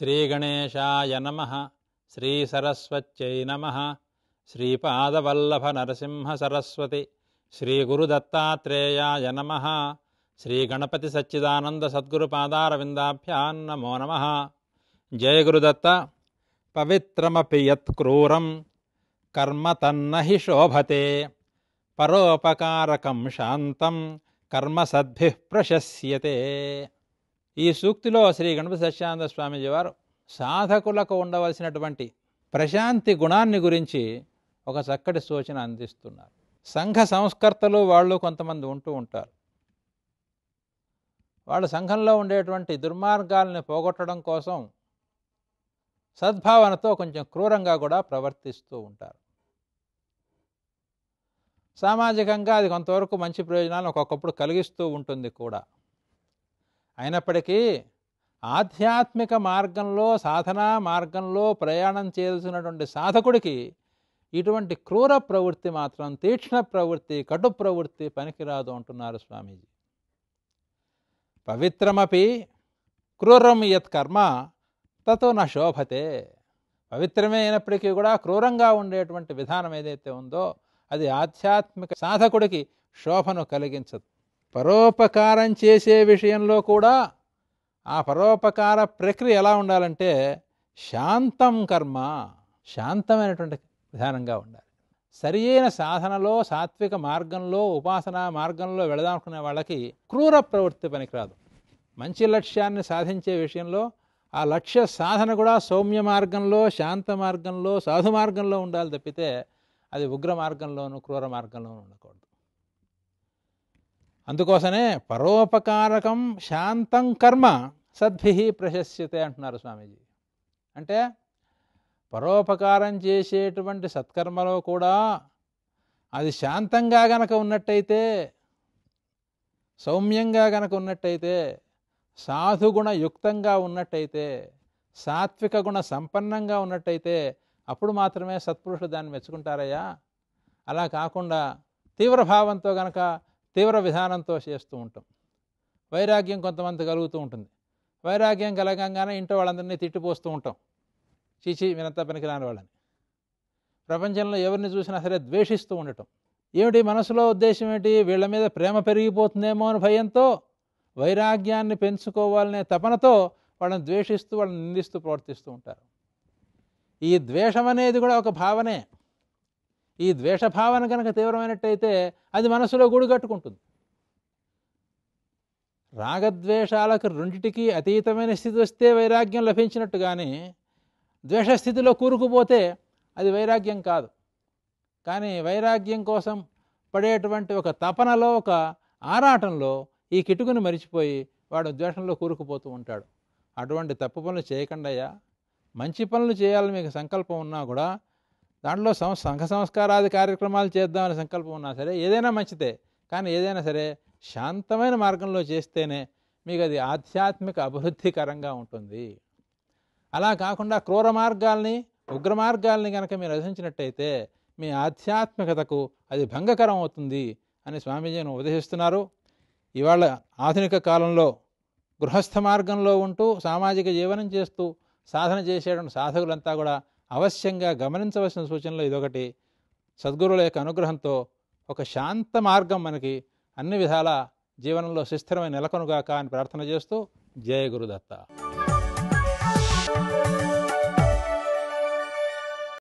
శ్రీగణేశాయ నమ శ్రీసరస్వత్యై నమ శ్రీపాదవల్లభ నరసింహసరస్వతి శ్రీగురుదత్తాత్రేయాయ నమ శ్రీగణపతి సచ్చిదానంద సద్గురుపాదారవిందాభ్యాం నమో నమ జయగురుదత్త పవిత్రమపి యత్క్రూరం కర్మ తన్నహి శోభతే పరోపకారకం శాంతం కర్మ సద్భి ప్రశస్యతే ఈ సూక్తిలో శ్రీ గణపతి సత్యానంద స్వామీజీ వారు సాధకులకు ఉండవలసినటువంటి ప్రశాంతి గుణాన్ని గురించి ఒక చక్కటి సూచన అందిస్తున్నారు సంఘ సంస్కర్తలు వాళ్ళు కొంతమంది ఉంటూ ఉంటారు వాళ్ళు సంఘంలో ఉండేటువంటి దుర్మార్గాల్ని పోగొట్టడం కోసం సద్భావనతో కొంచెం క్రూరంగా కూడా ప్రవర్తిస్తూ ఉంటారు సామాజికంగా అది కొంతవరకు మంచి ప్రయోజనాలను ఒక్కొక్కప్పుడు కలిగిస్తూ ఉంటుంది కూడా అయినప్పటికీ ఆధ్యాత్మిక మార్గంలో సాధనా మార్గంలో ప్రయాణం చేయాల్సినటువంటి సాధకుడికి ఇటువంటి క్రూర ప్రవృత్తి మాత్రం తీక్ష్ణ ప్రవృత్తి కటు ప్రవృత్తి పనికిరాదు అంటున్నారు స్వామీజీ పవిత్రమపి క్రూరం యత్ కర్మ తతో నా శోభతే పవిత్రమే అయినప్పటికీ కూడా క్రూరంగా ఉండేటువంటి విధానం ఏదైతే ఉందో అది ఆధ్యాత్మిక సాధకుడికి శోభను కలిగించదు పరోపకారం చేసే విషయంలో కూడా ఆ పరోపకార ప్రక్రియ ఎలా ఉండాలంటే శాంతం కర్మ శాంతమైనటువంటి విధానంగా ఉండాలి సరియైన సాధనలో సాత్విక మార్గంలో ఉపాసనా మార్గంలో వెళదామనుకునే వాళ్ళకి క్రూర ప్రవృత్తి పనికిరాదు మంచి లక్ష్యాన్ని సాధించే విషయంలో ఆ లక్ష్య సాధన కూడా సౌమ్య మార్గంలో శాంత మార్గంలో సాధు మార్గంలో ఉండాలి తప్పితే అది ఉగ్ర మార్గంలోనూ క్రూర మార్గంలోనూ ఉండకూడదు అందుకోసమే పరోపకారకం శాంతం కర్మ సద్భి ప్రశస్యతే అంటున్నారు స్వామీజీ అంటే పరోపకారం చేసేటువంటి సత్కర్మలో కూడా అది శాంతంగా గనక ఉన్నట్టయితే సౌమ్యంగా గనక ఉన్నట్టయితే సాధుగుణ యుక్తంగా ఉన్నట్టయితే సాత్విక గుణ సంపన్నంగా ఉన్నట్టయితే అప్పుడు మాత్రమే సత్పురుషులు దాన్ని మెచ్చుకుంటారయ్యా అలా కాకుండా తీవ్రభావంతో గనక తీవ్ర విధానంతో చేస్తూ ఉంటాం వైరాగ్యం కొంతమంది కలుగుతూ ఉంటుంది వైరాగ్యం కలగంగానే ఇంట్లో వాళ్ళందరినీ తిట్టిపోస్తూ ఉంటాం చీచి పనికి పనికిరాని వాళ్ళని ప్రపంచంలో ఎవరిని చూసినా సరే ద్వేషిస్తూ ఉండటం ఏమిటి మనసులో ఉద్దేశం ఏమిటి వీళ్ళ మీద ప్రేమ పెరిగిపోతుందేమో అని భయంతో వైరాగ్యాన్ని పెంచుకోవాలనే తపనతో వాళ్ళని ద్వేషిస్తూ వాళ్ళని నిందిస్తూ ప్రవర్తిస్తూ ఉంటారు ఈ ద్వేషం అనేది కూడా ఒక భావనే ఈ ద్వేషభావన కనుక తీవ్రమైనట్టయితే అది మనసులో గూడు కట్టుకుంటుంది రాగద్వేషాలకు రెండిటికి అతీతమైన స్థితి వస్తే వైరాగ్యం లభించినట్టు కానీ ద్వేషస్థితిలో కూరుకుపోతే అది వైరాగ్యం కాదు కానీ వైరాగ్యం కోసం పడేటువంటి ఒక తపనలో ఒక ఆరాటంలో ఈ కిటుకుని మరిచిపోయి వాడు ద్వేషంలో కూరుకుపోతూ ఉంటాడు అటువంటి తప్పు పనులు చేయకుండా మంచి పనులు చేయాలని మీకు సంకల్పం ఉన్నా కూడా దాంట్లో సంఘ సంస్కారాది కార్యక్రమాలు చేద్దామనే సంకల్పం ఉన్నా సరే ఏదైనా మంచిదే కానీ ఏదైనా సరే శాంతమైన మార్గంలో చేస్తేనే మీకు అది ఆధ్యాత్మిక అభివృద్ధికరంగా ఉంటుంది అలా కాకుండా క్రూర మార్గాల్ని ఉగ్ర మార్గాల్ని కనుక మీరు రచించినట్టయితే మీ ఆధ్యాత్మికతకు అది భంగకరం అవుతుంది అని స్వామీజీని ఉపదేశిస్తున్నారు ఇవాళ ఆధునిక కాలంలో గృహస్థ మార్గంలో ఉంటూ సామాజిక జీవనం చేస్తూ సాధన చేసేటువంటి సాధకులంతా కూడా అవశ్యంగా గమనించవలసిన సూచనలు ఇదొకటి సద్గురువుల యొక్క అనుగ్రహంతో ఒక శాంత మార్గం మనకి అన్ని విధాల జీవనంలో సుస్థిరమైన నెలకొనుగాక అని ప్రార్థన చేస్తూ జయ గురుదత్త